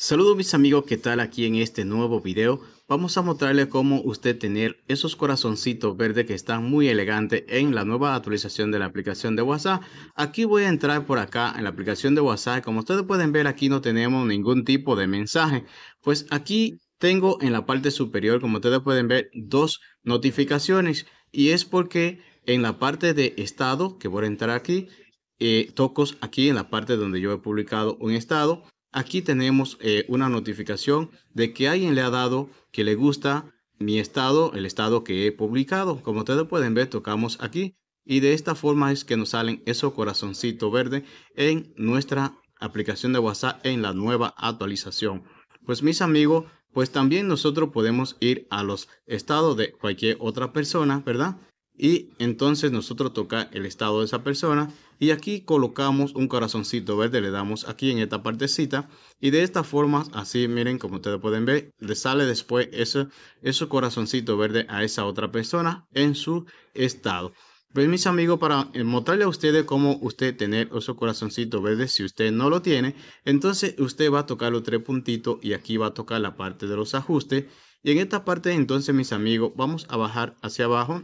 Saludos mis amigos, ¿qué tal? Aquí en este nuevo video vamos a mostrarle cómo usted tener esos corazoncitos verdes que están muy elegantes en la nueva actualización de la aplicación de WhatsApp. Aquí voy a entrar por acá en la aplicación de WhatsApp. Como ustedes pueden ver aquí no tenemos ningún tipo de mensaje. Pues aquí tengo en la parte superior, como ustedes pueden ver, dos notificaciones. Y es porque en la parte de estado, que voy a entrar aquí, eh, tocos aquí en la parte donde yo he publicado un estado Aquí tenemos eh, una notificación de que alguien le ha dado que le gusta mi estado, el estado que he publicado. Como ustedes pueden ver, tocamos aquí y de esta forma es que nos salen esos corazoncitos verdes en nuestra aplicación de WhatsApp en la nueva actualización. Pues mis amigos, pues también nosotros podemos ir a los estados de cualquier otra persona, ¿verdad? y entonces nosotros toca el estado de esa persona y aquí colocamos un corazoncito verde, le damos aquí en esta partecita y de esta forma, así miren como ustedes pueden ver, le sale después eso ese corazoncito verde a esa otra persona en su estado. Pues mis amigos, para eh, mostrarle a ustedes cómo usted tener ese corazoncito verde, si usted no lo tiene, entonces usted va a tocar los tres puntitos y aquí va a tocar la parte de los ajustes. Y en esta parte entonces mis amigos, vamos a bajar hacia abajo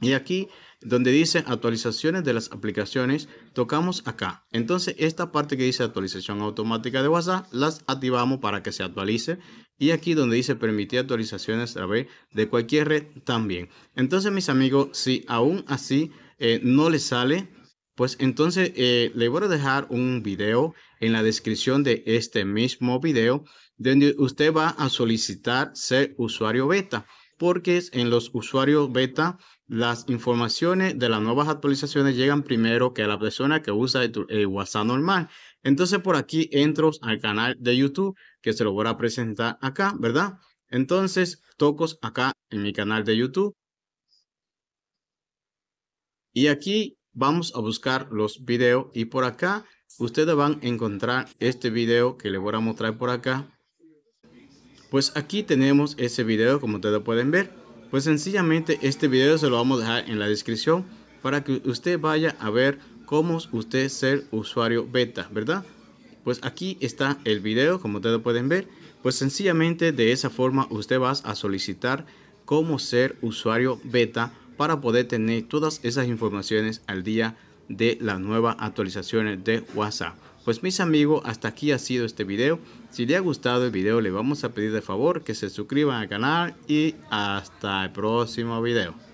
y aquí donde dice actualizaciones de las aplicaciones, tocamos acá. Entonces esta parte que dice actualización automática de WhatsApp, las activamos para que se actualice. Y aquí donde dice permitir actualizaciones a través de cualquier red también. Entonces mis amigos, si aún así eh, no le sale, pues entonces eh, le voy a dejar un video en la descripción de este mismo video donde usted va a solicitar ser usuario beta porque en los usuarios beta las informaciones de las nuevas actualizaciones llegan primero que a la persona que usa el, WhatsApp normal. Entonces por aquí entro al canal de YouTube que se lo voy a presentar acá, ¿verdad? Entonces tocos acá en mi canal de YouTube. Y aquí vamos a buscar los videos y por acá ustedes van a encontrar este video que les voy a mostrar por acá. Pues aquí tenemos ese video como ustedes pueden ver. Pues sencillamente este video se lo vamos a dejar en la descripción para que usted vaya a ver cómo usted ser usuario beta, ¿verdad? Pues aquí está el video, como ustedes pueden ver. Pues sencillamente de esa forma usted va a solicitar cómo ser usuario beta para poder tener todas esas informaciones al día de las nuevas actualizaciones de WhatsApp. Pues mis amigos, hasta aquí ha sido este video. Si le ha gustado el video, le vamos a pedir de favor que se suscriban al canal y hasta el próximo video.